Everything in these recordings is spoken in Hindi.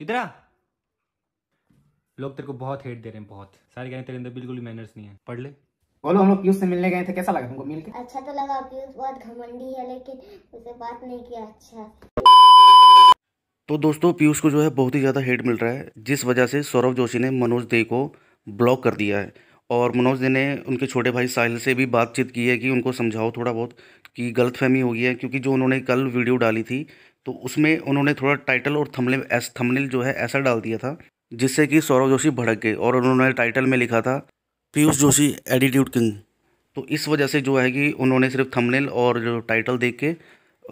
इधर आ लोग तेरे को बहुत हेट दे रहे हैं बहुत सारे कहने तेरे अंदर बिल्कुल भी मैनर्स नहीं है पढ़ ले बोलो हम लोग पीयूष से मिलने गए थे कैसा लगा तुमको मिलके अच्छा तो लगा पीयूष बहुत घमंडी है लेकिन उसे बात नहीं किया अच्छा तो दोस्तों पीयूष को जो है बहुत ही ज़्यादा हेट मिल रहा है जिस वजह से सौरभ जोशी ने मनोज दे को ब्लॉक कर दिया है और मनोज दे ने उनके छोटे भाई साहिल से भी बातचीत की है कि उनको समझाओ थोड़ा बहुत कि गलतफहमी हो गई है क्योंकि जो उन्होंने कल वीडियो डाली थी तो उसमें उन्होंने थोड़ा टाइटल और थमले एस थमनेल जो है ऐसा डाल दिया था जिससे कि सौरव जोशी भड़क गए और उन्होंने टाइटल में लिखा था पीयूष जोशी एटीट्यूड किंग तो इस वजह से जो है कि उन्होंने सिर्फ थमनेल और जो टाइटल देख के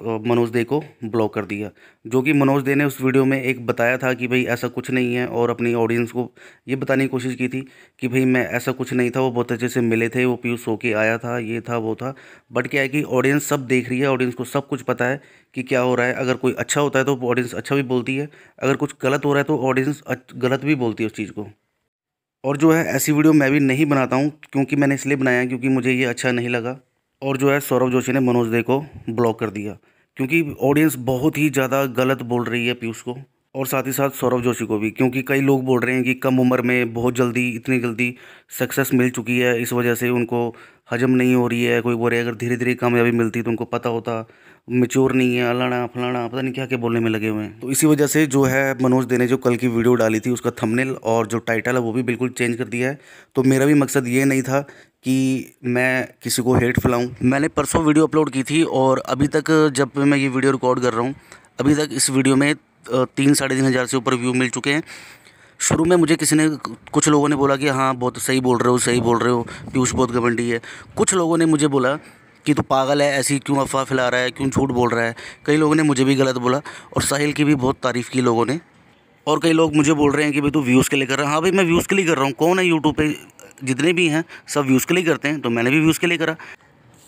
मनोज दे को ब्लॉक कर दिया जो कि मनोज दे ने उस वीडियो में एक बताया था कि भाई ऐसा कुछ नहीं है और अपनी ऑडियंस को ये बताने की कोशिश की थी कि भाई मैं ऐसा कुछ नहीं था वो बहुत अच्छे से मिले थे वो पीयूष सो के आया था ये था वो था बट क्या है कि ऑडियंस सब देख रही है ऑडियंस को सब कुछ पता है कि क्या हो रहा है अगर कोई अच्छा होता है तो ऑडियंस अच्छा भी बोलती है अगर कुछ गलत हो रहा है तो ऑडियंस गलत भी बोलती है उस चीज़ को और जो है ऐसी वीडियो मैं भी नहीं बनाता हूँ क्योंकि मैंने इसलिए बनाया क्योंकि मुझे ये अच्छा नहीं लगा और जो है सौरभ जोशी ने मनोज दे को ब्लॉक कर दिया क्योंकि ऑडियंस बहुत ही ज़्यादा गलत बोल रही है पीयूष को और साथ ही साथ सौरभ जोशी को भी क्योंकि कई लोग बोल रहे हैं कि कम उम्र में बहुत जल्दी इतनी जल्दी सक्सेस मिल चुकी है इस वजह से उनको हजम नहीं हो रही है कोई बोल है अगर धीरे धीरे कामयाबी मिलती तो उनको पता होता मेच्योर नहीं है अलाना फलाना पता नहीं क्या क्या बोलने में लगे हुए हैं तो इसी वजह से जो है मनोज दे ने जो कल की वीडियो डाली थी उसका थंबनेल और जो टाइटल है वो भी बिल्कुल चेंज कर दिया है तो मेरा भी मकसद ये नहीं था कि मैं किसी को हेट फैलाऊँ मैंने परसों वीडियो अपलोड की थी और अभी तक जब मैं ये वीडियो रिकॉर्ड कर रहा हूँ अभी तक इस वीडियो में तीन साढ़े तीन हज़ार से ऊपर व्यू मिल चुके हैं शुरू में मुझे किसी ने कुछ लोगों ने बोला कि हाँ बहुत सही बोल रहे हो सही बोल रहे हो पीयूष बहुत घमंडी है कुछ लोगों ने मुझे बोला कि तू पागल है ऐसी क्यों अफवाह फैला रहा है क्यों झूठ बोल रहा है कई लोगों ने मुझे भी गलत बोला और साहिल की भी बहुत तारीफ़ की लोगों ने और कई लोग मुझे बोल रहे हैं कि भाई तू व्यूज़ के लिए कर रहा है हाँ भाई मैं व्यूज़ के लिए कर रहा हूँ कौन है यूट्यूब पर जितने भी हैं सब व्यूज़ के लिए करते हैं तो मैंने भी व्यूज़ के लिए करा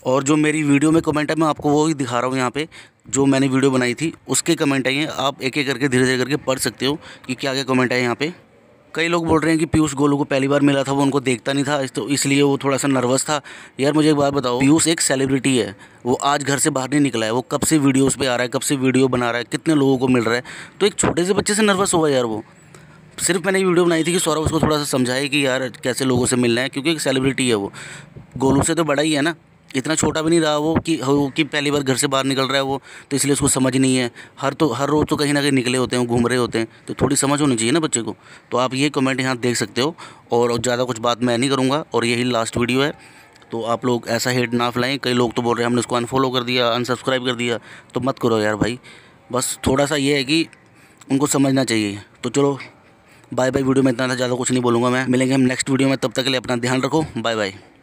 और जो मेरी वीडियो में कमेंट है मैं आपको वो ही दिखा रहा हूँ यहाँ पे जो मैंने वीडियो बनाई थी उसके कमेंट आई हैं आप एक एक करके धीरे धीरे करके पढ़ सकते हो कि क्या क्या कमेंट आए यहाँ पे कई लोग बोल रहे हैं कि पीयूष गोलू को पहली बार मिला था वो उनको देखता नहीं था तो इसलिए वो थोड़ा सा नर्वस था यार मुझे एक बात बताओ पीयूष एक सेलिब्रिटी है वो आज घर से बाहर नहीं निकला है वो कब से वीडियोस पे आ रहा है कब से वीडियो बना रहा है कितने लोगों को मिल रहा है तो एक छोटे से बच्चे से नर्वस हुआ यार वो सिर्फ मैंने वीडियो बनाई थी कि सौरभ उसको थोड़ा सा समझाए कि यार कैसे लोगों से मिलना है क्योंकि एक सेलिब्रिटी है वो गोलू से तो बड़ा ही है ना इतना छोटा भी नहीं रहा वो कि वो कि पहली बार घर से बाहर निकल रहा है वो तो इसलिए उसको समझ नहीं है हर तो हर रोज़ तो कहीं ना कहीं निकले होते हैं घूम रहे होते हैं तो थोड़ी समझ होनी चाहिए ना बच्चे को तो आप ये कमेंट यहाँ देख सकते हो और ज़्यादा कुछ बात मैं नहीं करूँगा और यही लास्ट वीडियो है तो आप लोग ऐसा हेड ना फैलाएं कई लोग तो बोल रहे हैं हमने उसको अनफॉलो कर दिया अनसब्सक्राइब कर दिया तो मत करो यार भाई बस थोड़ा सा ये है कि उनको समझना चाहिए तो चलो बाय बाय वीडियो में इतना ज़्यादा कुछ नहीं बोलूँगा मैं मिलेंगे हम नेक्स्ट वीडियो में तब तक के लिए अपना ध्यान रखो बाय बाय